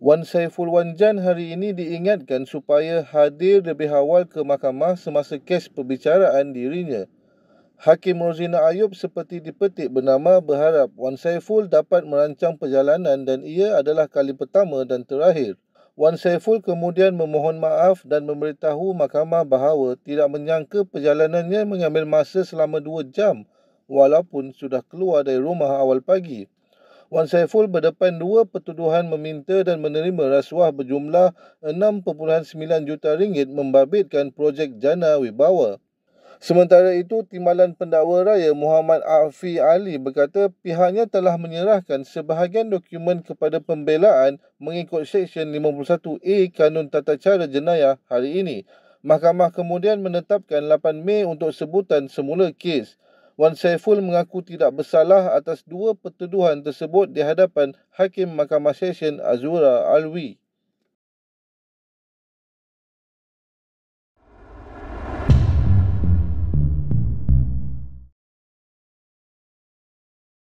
Wan Saiful Wan Jan hari ini diingatkan supaya hadir lebih awal ke mahkamah semasa kes perbicaraan dirinya. Hakim Rozina Ayub seperti dipetik bernama berharap Wan Saiful dapat merancang perjalanan dan ia adalah kali pertama dan terakhir. Wan Saiful kemudian memohon maaf dan memberitahu mahkamah bahawa tidak menyangka perjalanannya mengambil masa selama 2 jam walaupun sudah keluar dari rumah awal pagi. Wan Saiful berdepan dua pertuduhan meminta dan menerima rasuah berjumlah 6.9 juta ringgit membabitkan projek Jana Wibawa. Sementara itu, Timbalan Pendakwa Raya Muhammad Afi Ali berkata pihaknya telah menyerahkan sebahagian dokumen kepada pembelaan mengikut Seksyen 51A Kanun Tata Cara Jenayah hari ini. Mahkamah kemudian menetapkan 8 Mei untuk sebutan semula kes. Wan Saiful mengaku tidak bersalah atas dua pertuduhan tersebut di hadapan Hakim Mahkamah Session Azura Alwi.